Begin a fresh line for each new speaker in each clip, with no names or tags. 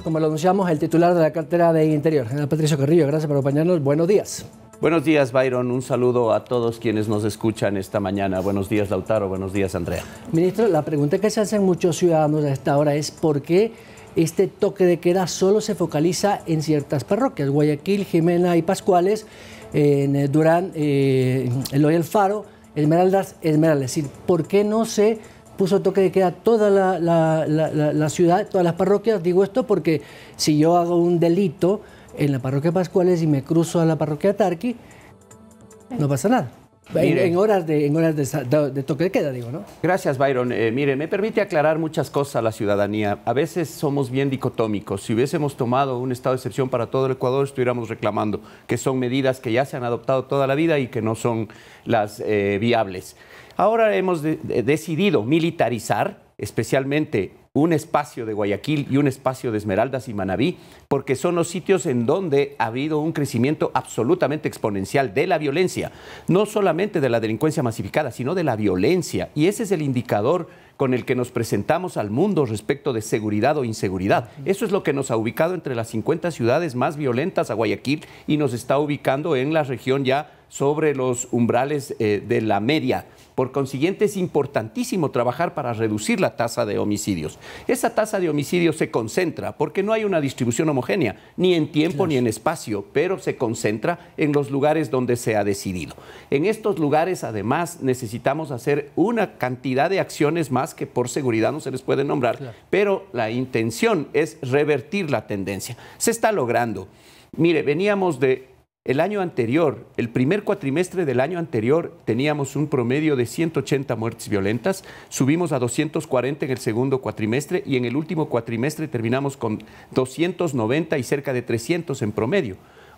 como lo anunciamos, el titular de la cartera de Interior, general Patricio Carrillo. Gracias por acompañarnos. Buenos días.
Buenos días, Byron. Un saludo a todos quienes nos escuchan esta mañana. Buenos días, Lautaro. Buenos días, Andrea.
Ministro, la pregunta que se hacen muchos ciudadanos a esta hora es por qué este toque de queda solo se focaliza en ciertas parroquias, Guayaquil, Jimena y Pascuales, en eh, Durán, eh, el Faro, Esmeraldas, Esmeraldas. Es decir, ¿por qué no se puso toque de queda toda la, la, la, ciudad, todas las parroquias. Digo esto porque si yo hago un delito en la parroquia Pascuales y me cruzo a la parroquia Tarqui, no pasa nada. En, horas, de, en horas de, toque de queda, digo, ¿no?
Gracias, Byron. Eh, mire, me permite aclarar muchas cosas a la ciudadanía. A veces somos bien dicotómicos. Si hubiésemos tomado un estado de excepción para todo el Ecuador, estuviéramos reclamando que son medidas que ya se han adoptado toda la vida y que no son las eh, viables. Ahora hemos decidido militarizar especialmente un espacio de Guayaquil y un espacio de Esmeraldas y Manabí, porque son los sitios en donde ha habido un crecimiento absolutamente exponencial de la violencia, no solamente de la delincuencia masificada, sino de la violencia. Y ese es el indicador con el que nos presentamos al mundo respecto de seguridad o inseguridad. Eso es lo que nos ha ubicado entre las 50 ciudades más violentas a Guayaquil y nos está ubicando en la región ya sobre los umbrales eh, de la media. Por consiguiente, es importantísimo trabajar para reducir la tasa de homicidios. Esa tasa de homicidios se concentra porque no hay una distribución homogénea, ni en tiempo ni en espacio, pero se concentra en los lugares donde se ha decidido. En estos lugares, además, necesitamos hacer una cantidad de acciones más que por seguridad no se les puede nombrar, pero la intención es revertir la tendencia. Se está logrando. Mire, veníamos de el año anterior, el primer cuatrimestre del año anterior, teníamos un promedio de 180 muertes violentas, subimos a 240 en el segundo cuatrimestre y en el último cuatrimestre terminamos con 290 y cerca de 300 en promedio.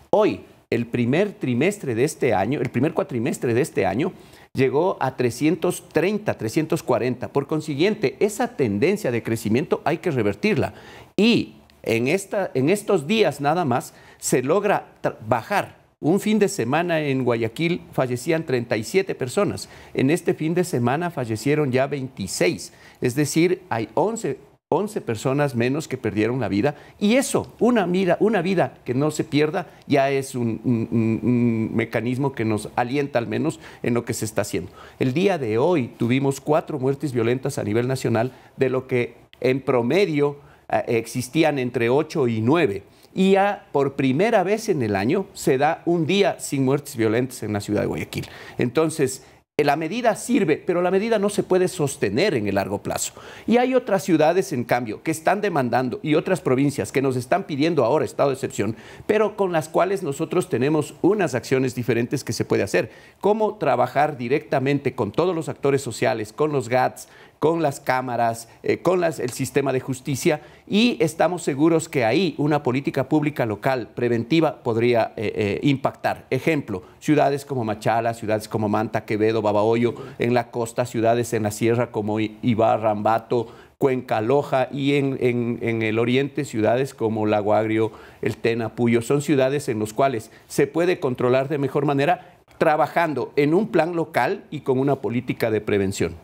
Hoy, el primer trimestre de este año, el primer cuatrimestre de este año, llegó a 330, 340. Por consiguiente, esa tendencia de crecimiento hay que revertirla. Y en, esta, en estos días nada más se logra bajar un fin de semana en Guayaquil fallecían 37 personas. En este fin de semana fallecieron ya 26. Es decir, hay 11, 11 personas menos que perdieron la vida. Y eso, una, vida, una vida que no se pierda, ya es un, mecanismo que nos alienta al menos en lo que se está haciendo. El día de hoy tuvimos cuatro muertes violentas a nivel nacional, de lo que en promedio eh, existían entre 8 y 9 y ya por primera vez en el año se da un día sin muertes violentas en la ciudad de Guayaquil. Entonces, eh, la medida sirve, pero la medida no se puede sostener en el largo plazo. Y hay otras ciudades, en cambio, que están demandando y otras provincias que nos están pidiendo ahora estado de excepción, pero con las cuales nosotros tenemos unas acciones diferentes que se puede hacer, como trabajar directamente con todos los actores sociales, con los GATS, con las cámaras, eh, con el sistema de justicia y estamos seguros que ahí una política pública local preventiva podría eh, eh, impactar. Ejemplo, ciudades como Machala, ciudades como Manta, Quevedo, Babahoyo, en la costa, ciudades en la sierra como Ibarra, Ambato, Cuenca, Loja y en, en, el oriente ciudades como Lago Agrio, El Tena, Puyo. Son ciudades en las cuales se puede controlar de mejor manera trabajando en un plan local y con una política de prevención.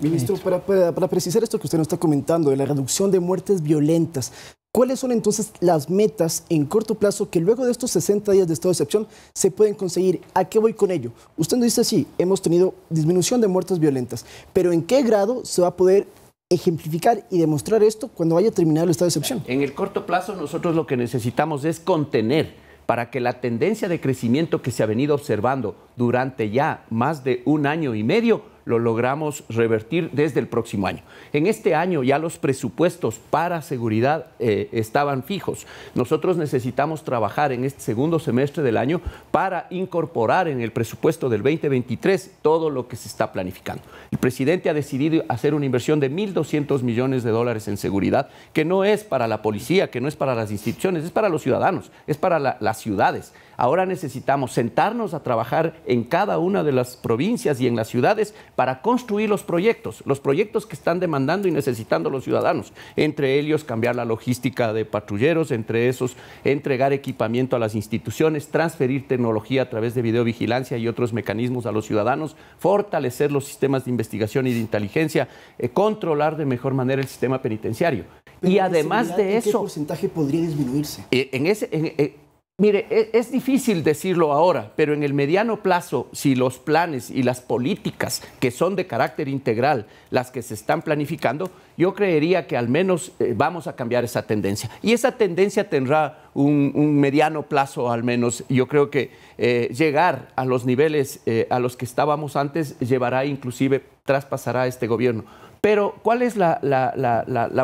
Ministro, para, precisar esto que usted nos está comentando de la reducción de muertes violentas, ¿cuáles son entonces las metas en corto plazo que luego de estos 60 días de estado de excepción se pueden conseguir? ¿A qué voy con ello? Usted nos dice, sí, hemos tenido disminución de muertes violentas, pero ¿en qué grado se va a poder ejemplificar y demostrar esto cuando vaya terminado el estado de excepción?
En el corto plazo nosotros lo que necesitamos es contener para que la tendencia de crecimiento que se ha venido observando durante ya más de un año y medio lo logramos revertir desde el próximo año. En este año ya los presupuestos para seguridad eh, estaban fijos. Nosotros necesitamos trabajar en este segundo semestre del año para incorporar en el presupuesto del 2023 todo lo que se está planificando. El presidente ha decidido hacer una inversión de 1.200 millones de dólares en seguridad, que no es para la policía, que no es para las instituciones, es para los ciudadanos, es para las ciudades. Ahora necesitamos sentarnos a trabajar en cada una de las provincias y en las ciudades para construir los proyectos, los proyectos que están demandando y necesitando los ciudadanos. Entre ellos, cambiar la logística de patrulleros, entre esos, entregar equipamiento a las instituciones, transferir tecnología a través de videovigilancia y otros mecanismos a los ciudadanos, fortalecer los sistemas de investigación y de inteligencia, eh, controlar de mejor manera el sistema penitenciario. y además de eso... ¿Qué porcentaje podría disminuirse? Eh, en ese, eh, Mire, e, es, difícil decirlo ahora, pero en el mediano plazo, si los planes y las políticas que son de carácter integral, las que se están planificando, yo creería que al menos eh, vamos a cambiar esa tendencia. Y esa tendencia tendrá un, mediano plazo, al menos. Yo creo que eh, llegar a los niveles eh, a los que estábamos antes llevará inclusive, traspasará a este gobierno. Pero, ¿cuál es la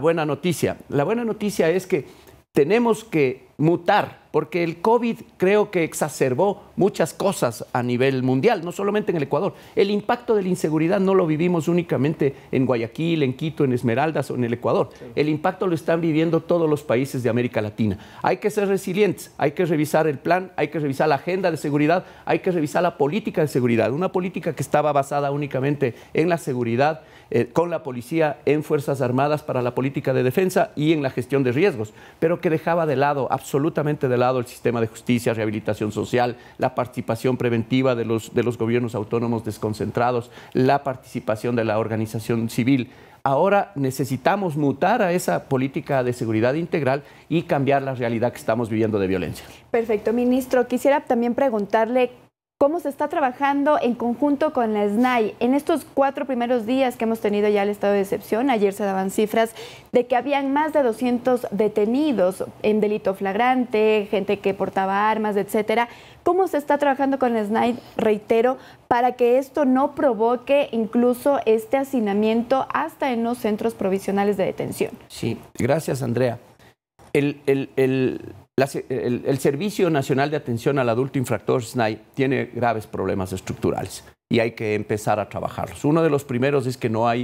buena noticia? La buena noticia es que tenemos que mutar, porque el COVID creo que exacerbó muchas cosas a nivel mundial, no solamente en el Ecuador. El impacto de la inseguridad no lo vivimos únicamente en Guayaquil, en Quito, en Esmeraldas o en el Ecuador. El impacto lo están viviendo todos los países de América Latina. Hay que ser resilientes, hay que revisar el plan, hay que revisar la agenda de seguridad, hay que revisar la política de seguridad, una política que estaba basada únicamente en la seguridad eh, con la policía en Fuerzas Armadas para la política de defensa y en la gestión de riesgos, pero que dejaba de lado, absolutamente de lado, el sistema de justicia, rehabilitación social, la participación preventiva de los, de los gobiernos autónomos desconcentrados, la participación de la organización civil. Ahora necesitamos mutar a esa política de seguridad integral y cambiar la realidad que estamos viviendo de violencia.
Perfecto, ministro. Quisiera también preguntarle cómo se está trabajando en conjunto con la SNAI. En estos cuatro primeros días que hemos tenido ya el estado de excepción, ayer se daban cifras de que habían más de 200 detenidos en delito flagrante, gente que portaba armas, etcétera. ¿Cómo se está trabajando con la SNAI, reitero, para que esto no provoque incluso este hacinamiento hasta en los centros provisionales de detención?
Sí, gracias Andrea. El, el, el, el, Servicio Nacional de Atención al Adulto Infractor SNAI tiene graves problemas estructurales y hay que empezar a trabajarlos. Uno de los primeros es que no hay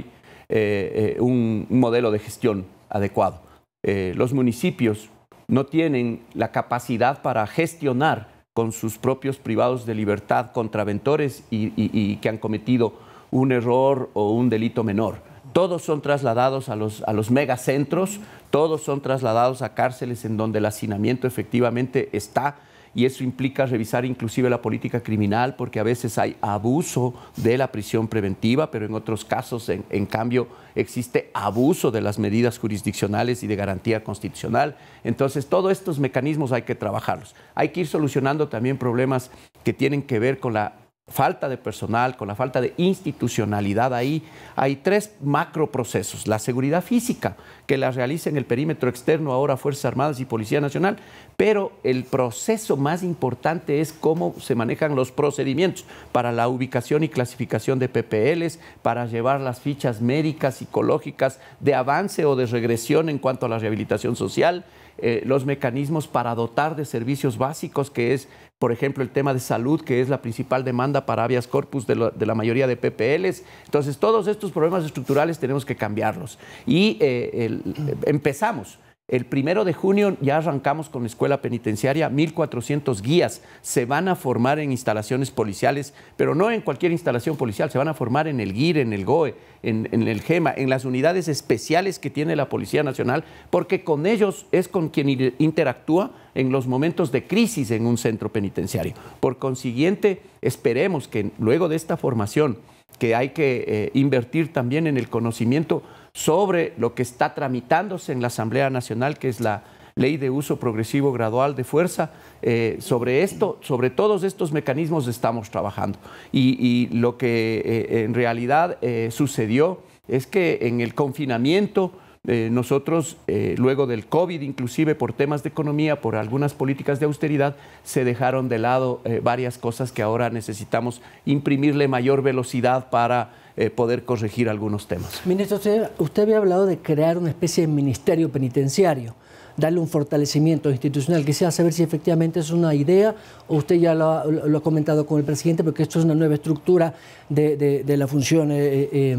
eh, eh, un, modelo de gestión adecuado. Eh, los municipios no tienen la capacidad para gestionar con sus propios privados de libertad contraventores y, que han cometido un error o un delito menor todos son trasladados a los, a los megacentros, todos son trasladados a cárceles en donde el hacinamiento efectivamente está y eso implica revisar inclusive la política criminal porque a veces hay abuso de la prisión preventiva, pero en otros casos, en, cambio, existe abuso de las medidas jurisdiccionales y de garantía constitucional. Entonces, todos estos mecanismos hay que trabajarlos. Hay que ir solucionando también problemas que tienen que ver con la falta de personal, con la falta de institucionalidad ahí, hay tres macro procesos. La seguridad física, que la realiza en el perímetro externo ahora Fuerzas Armadas y Policía Nacional, pero el proceso más importante es cómo se manejan los procedimientos para la ubicación y clasificación de PPLs, para llevar las fichas médicas, psicológicas, de avance o de regresión en cuanto a la rehabilitación social eh, los mecanismos para dotar de servicios básicos, que es, por ejemplo, el tema de salud, que es la principal demanda para habeas corpus de, la mayoría de PPLs. Entonces, todos estos problemas estructurales tenemos que cambiarlos. Y eh, eh, empezamos el primero de junio ya arrancamos con la escuela penitenciaria, 1.400 guías se van a formar en instalaciones policiales, pero no en cualquier instalación policial, se van a formar en el GIR, en el GOE, en, en el GEMA, en las unidades especiales que tiene la Policía Nacional, porque con ellos es con quien interactúa en los momentos de crisis en un centro penitenciario. Por consiguiente, esperemos que luego de esta formación, que hay que eh, invertir también en el conocimiento sobre lo que está tramitándose en la Asamblea Nacional, que es la ley de uso progresivo gradual de fuerza. Eh, sobre esto, sobre todos estos mecanismos estamos trabajando. Y, lo que eh, en realidad sucedió es que en el confinamiento eh, nosotros, eh, luego del COVID, inclusive por temas de economía, por algunas políticas de austeridad, se dejaron de lado eh, varias cosas que ahora necesitamos imprimirle mayor velocidad para eh, poder corregir algunos temas.
Ministro, usted, había hablado de crear una especie de ministerio penitenciario darle un fortalecimiento institucional. Quisiera saber si efectivamente es una idea o usted ya lo, ha, comentado con el presidente, porque esto es una nueva estructura de, la función eh, eh,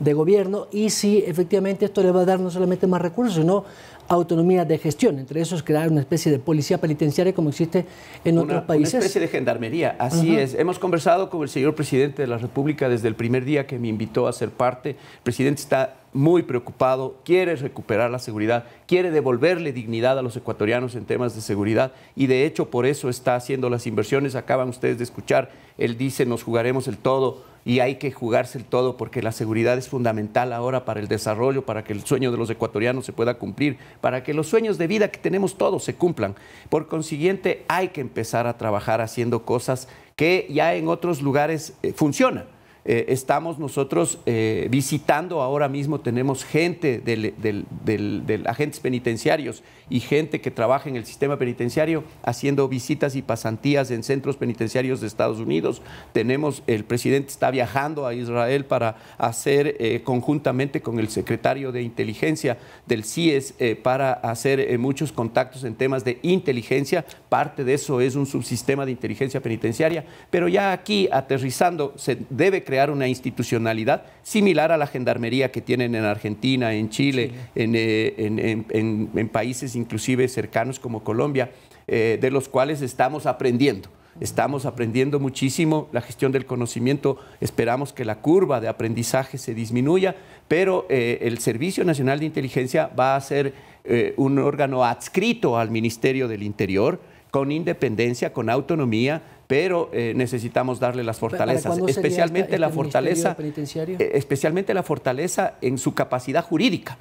de gobierno y si efectivamente esto le va a dar no solamente más recursos, sino autonomía de gestión. Entre esos crear una especie de policía penitenciaria como existe en otros países. Una especie de gendarmería, así es.
Hemos conversado con el señor presidente de la República desde el primer día que me invitó a ser parte. El presidente está muy preocupado, quiere recuperar la seguridad, quiere devolverle dignidad a los ecuatorianos en temas de seguridad y de hecho por eso está haciendo las inversiones. Acaban ustedes de escuchar, él dice, nos jugaremos el todo y hay que jugarse el todo porque la seguridad es fundamental ahora para el desarrollo, para que el sueño de los ecuatorianos se pueda cumplir, para que los sueños de vida que tenemos todos se cumplan. Por consiguiente, hay que empezar a trabajar haciendo cosas que ya en otros lugares eh, funcionan eh, estamos nosotros eh, visitando ahora mismo, tenemos gente de agentes penitenciarios y gente que trabaja en el sistema penitenciario haciendo visitas y pasantías en centros penitenciarios de Estados Unidos. Tenemos, el presidente está viajando a Israel para hacer eh, conjuntamente con el secretario de inteligencia del CIES para hacer muchos contactos en temas de inteligencia. Parte de eso es un subsistema de inteligencia penitenciaria, pero ya aquí aterrizando se debe crear crear una institucionalidad similar a la gendarmería que tienen en Argentina, en Chile, eh, En, países inclusive cercanos como Colombia, eh, de los cuales estamos aprendiendo. Estamos aprendiendo muchísimo la gestión del conocimiento, esperamos que la curva de aprendizaje se disminuya, pero eh, el Servicio Nacional de Inteligencia va a ser un órgano adscrito al Ministerio del Interior, con independencia, con autonomía, pero eh, necesitamos darle las fortalezas, especialmente la este fortaleza,
eh,
especialmente la fortaleza en su capacidad jurídica,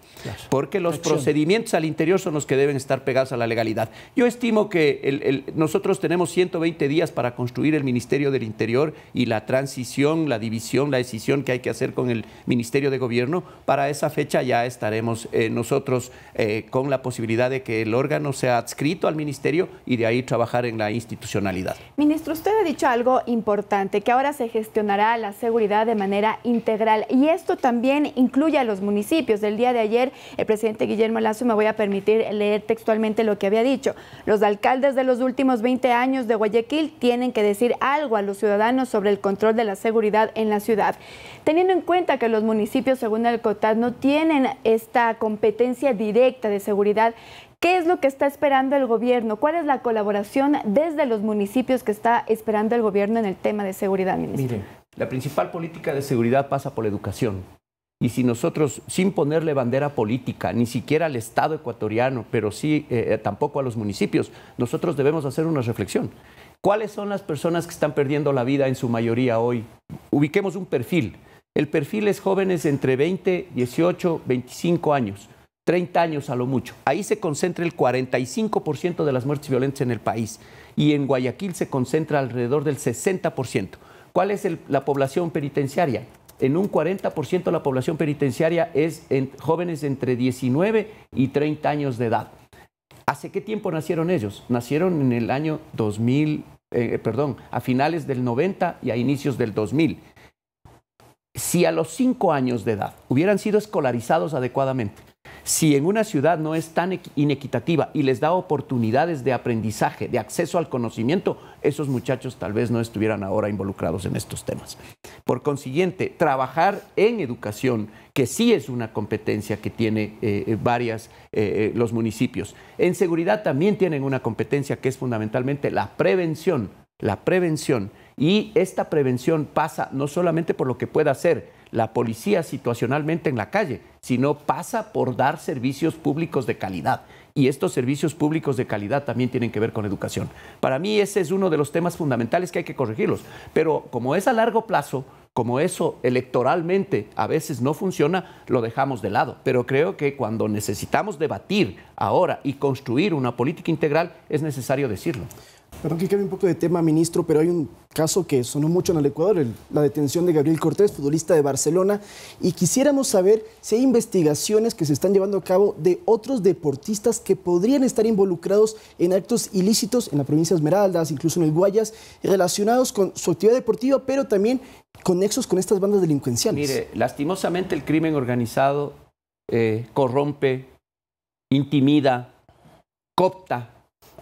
porque los procedimientos al interior son los que deben estar pegados a la legalidad. Yo estimo que nosotros tenemos 120 días para construir el Ministerio del Interior y la transición, la división, la decisión que hay que hacer con el Ministerio de Gobierno. Para esa fecha ya estaremos eh, nosotros con la posibilidad de que el órgano sea adscrito al Ministerio y de ahí trabajar en la institucionalidad.
Ministro, usted ha dicho algo importante, que ahora se gestionará la seguridad de manera integral y esto también incluye a los municipios. Del día de ayer, el presidente Guillermo Lazo, me voy a permitir leer textualmente lo que había dicho, los alcaldes de los últimos 20 años de Guayaquil tienen que decir algo a los ciudadanos sobre el control de la seguridad en la ciudad. Teniendo en cuenta que los municipios, según el COTAD, no tienen esta competencia directa de seguridad, ¿Qué es lo que está esperando el gobierno? ¿Cuál es la colaboración desde los municipios que está esperando el gobierno en el tema de seguridad, ministro? Mire,
la principal política de seguridad pasa por la educación. Y si nosotros, sin ponerle bandera política, ni siquiera al Estado ecuatoriano, pero sí eh, eh, tampoco a los municipios, nosotros debemos hacer una reflexión. ¿Cuáles son las personas que están perdiendo la vida en su mayoría hoy? Ubiquemos un perfil. El perfil es jóvenes entre 20, 18, 25 años. 30 años a lo mucho. Ahí se concentra el 45% de las muertes violentas en el país y en Guayaquil se concentra alrededor del 60%. ¿Cuál es la población penitenciaria? En un 40% la población penitenciaria es en jóvenes entre 19 y 30 años de edad. ¿Hace qué tiempo nacieron ellos? Nacieron en el año 2000, eh, perdón, a finales del 90 y a inicios del 2000. Si a los 5 años de edad hubieran sido escolarizados adecuadamente, si en una ciudad no es tan inequitativa y les da oportunidades de aprendizaje, de acceso al conocimiento, esos muchachos tal vez no estuvieran ahora involucrados en estos temas. Por consiguiente, trabajar en educación, que sí es una competencia que tiene varios eh, eh, varias eh, los municipios. En seguridad también tienen una competencia que es fundamentalmente la prevención, la prevención. Y esta prevención pasa no solamente por lo que pueda hacer la policía situacionalmente en la calle, sino pasa por dar servicios públicos de calidad. Y estos servicios públicos de calidad también tienen que ver con educación. Para mí ese es uno de los temas fundamentales que hay que corregirlos. Pero como es a largo plazo, como eso electoralmente a veces no funciona, lo dejamos de lado. Pero creo que cuando necesitamos debatir ahora y construir una política integral, es necesario decirlo.
Perdón que cambie un poco de tema, ministro, pero hay un caso que sonó mucho en el Ecuador, la detención de Gabriel Cortés, futbolista de Barcelona, y quisiéramos saber si hay investigaciones que se están llevando a cabo de otros deportistas que podrían estar involucrados en actos ilícitos en la provincia de Esmeraldas, incluso en el Guayas, relacionados con su actividad deportiva, pero también
conexos con estas bandas delincuenciales. Mire, lastimosamente el crimen organizado eh, corrompe, intimida, copta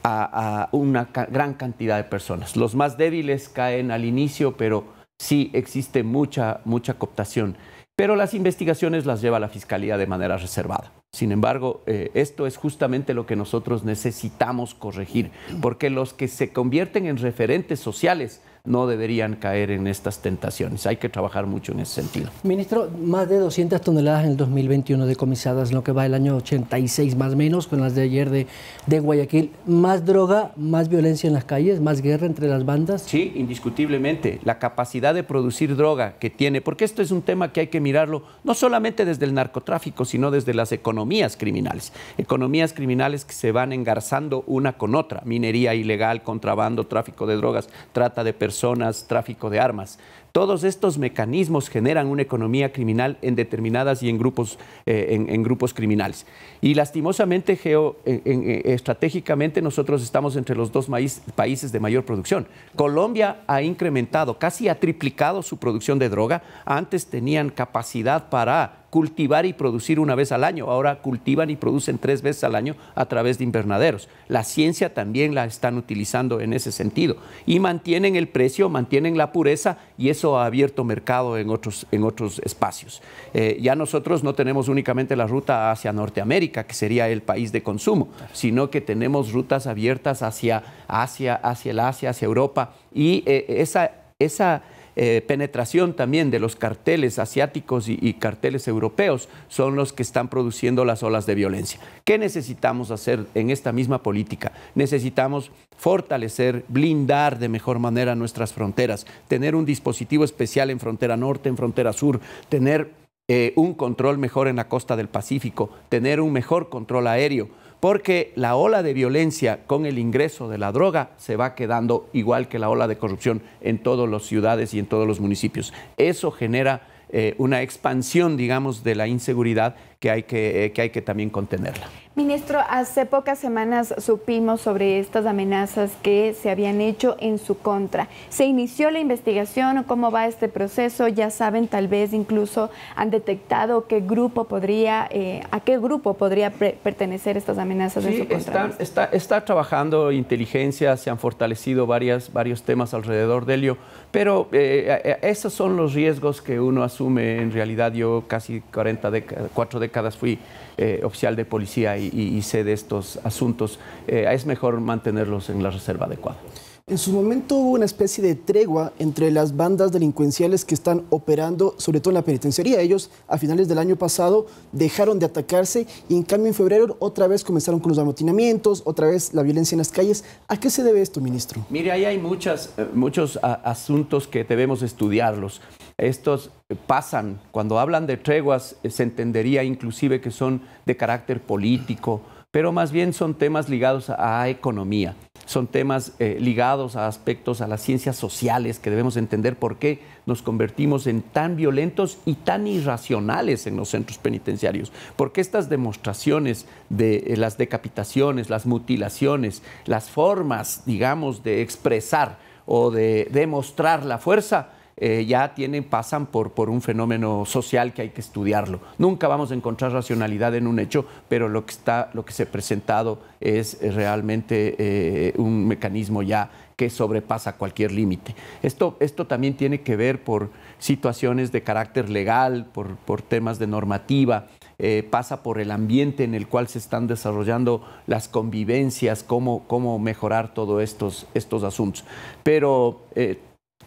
a, una gran cantidad de personas. Los más débiles caen al inicio, pero sí existe mucha, mucha cooptación. Pero las investigaciones las lleva la Fiscalía de manera reservada. Sin embargo, eh, esto es justamente lo que nosotros necesitamos corregir, porque los que se convierten en referentes sociales no deberían caer en estas tentaciones. Hay que trabajar mucho en ese sentido.
Ministro, más de 200 toneladas en el 2021 de comisadas, lo que va el año 86 más o menos, con las de ayer de, de Guayaquil. ¿Más droga, más violencia en las calles, más guerra entre las bandas?
Sí, indiscutiblemente. La capacidad de producir droga que tiene, porque esto es un tema que hay que mirarlo no solamente desde el narcotráfico, sino desde las economías criminales. Economías criminales que se van engarzando una con otra. Minería ilegal, contrabando, tráfico de drogas, trata de personas personas, tráfico de armas. Todos estos mecanismos generan una economía criminal en determinadas y en grupos, eh, en, grupos criminales. Y lastimosamente, geo, eh, estratégicamente, nosotros estamos entre los dos países de mayor producción. Colombia ha incrementado, casi ha triplicado su producción de droga. Antes tenían capacidad para cultivar y producir una vez al año. Ahora cultivan y producen tres veces al año a través de invernaderos. La ciencia también la están utilizando en ese sentido. Y mantienen el precio, mantienen la pureza y eso ha abierto mercado en otros, en otros espacios. Eh, ya nosotros no tenemos únicamente la ruta hacia Norteamérica, que sería el país de consumo, sino que tenemos rutas abiertas hacia Asia, hacia el Asia, hacia Europa. Y eh, esa... esa eh, penetración también de los carteles asiáticos y, carteles europeos son los que están produciendo las olas de violencia. ¿Qué necesitamos hacer en esta misma política? Necesitamos fortalecer, blindar de mejor manera nuestras fronteras, tener un dispositivo especial en frontera norte, en frontera sur, tener eh, un control mejor en la costa del Pacífico, tener un mejor control aéreo, porque la ola de violencia con el ingreso de la droga se va quedando igual que la ola de corrupción en todas las ciudades y en todos los municipios. Eso genera eh, una expansión, digamos, de la inseguridad que hay eh, que, hay que también contenerla.
Ministro, hace pocas semanas supimos sobre estas amenazas que se habían hecho en su contra. ¿Se inició la investigación? ¿Cómo va este proceso? Ya saben, tal vez incluso han detectado qué grupo podría, eh, a qué grupo podría pertenecer estas amenazas en su contra.
Está, está, trabajando inteligencia, se han fortalecido varios temas alrededor de ello, pero eh, esos son los riesgos que uno asume en realidad. Yo casi 40 cuatro décadas fui eh, oficial de policía y, y, sé de estos asuntos, eh, es mejor mantenerlos en la reserva adecuada.
En su momento hubo una especie de tregua entre las bandas delincuenciales que están operando, sobre todo en la penitenciaría. Ellos a finales del año pasado dejaron de atacarse y en cambio en febrero otra vez comenzaron con los amotinamientos, otra vez la violencia en las calles. ¿A qué se debe esto, ministro?
Mire, ahí hay muchas, eh, muchos asuntos que debemos estudiarlos estos pasan, cuando hablan de treguas eh, se entendería inclusive que son de carácter político, pero más bien son temas ligados a economía, son temas eh, ligados a aspectos a las ciencias sociales que debemos entender por qué nos convertimos en tan violentos y tan irracionales en los centros penitenciarios, porque estas demostraciones de eh, las decapitaciones, las mutilaciones, las formas, digamos, de expresar o de demostrar la fuerza, eh, ya tienen, pasan por, por un fenómeno social que hay que estudiarlo. Nunca vamos a encontrar racionalidad en un hecho, pero lo que, está, lo que se ha presentado es realmente eh, un mecanismo ya que sobrepasa cualquier límite. Esto, esto también tiene que ver por situaciones de carácter legal, por, temas de normativa, eh, pasa por el ambiente en el cual se están desarrollando las convivencias, cómo, mejorar todos estos, estos asuntos. Pero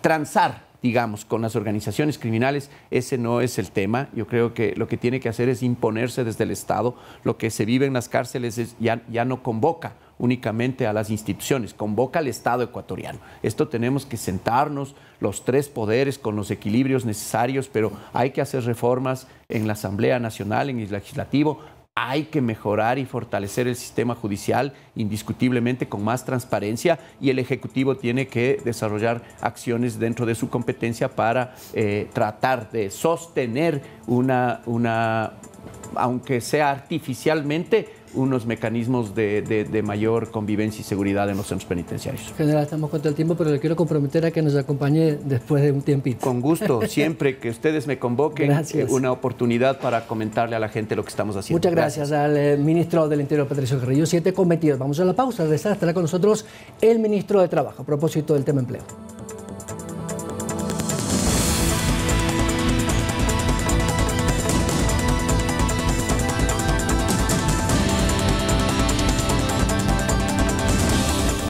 transar digamos, con las organizaciones criminales, ese no es el tema. Yo creo que lo que tiene que hacer es imponerse desde el Estado. Lo que se vive en las cárceles ya, ya no convoca únicamente a las instituciones, convoca al Estado ecuatoriano. Esto tenemos que sentarnos, los tres poderes, con los equilibrios necesarios, pero hay que hacer reformas en la Asamblea Nacional, en el Legislativo, hay que mejorar y fortalecer el sistema judicial indiscutiblemente con más transparencia y el Ejecutivo tiene que desarrollar acciones dentro de su competencia para eh, tratar de sostener una, una, aunque sea artificialmente, unos mecanismos de, mayor convivencia y seguridad en los centros penitenciarios.
General, estamos contra el tiempo, pero le quiero comprometer a que nos acompañe después de un tiempito. Con gusto, siempre
que ustedes me convoquen, Es eh, una oportunidad para comentarle a la gente lo que estamos haciendo. Muchas gracias,
al eh, ministro del Interior, Patricio Carrillo. Siete cometidos. Vamos a la pausa, regresar, estará con nosotros el ministro de Trabajo a propósito del tema empleo.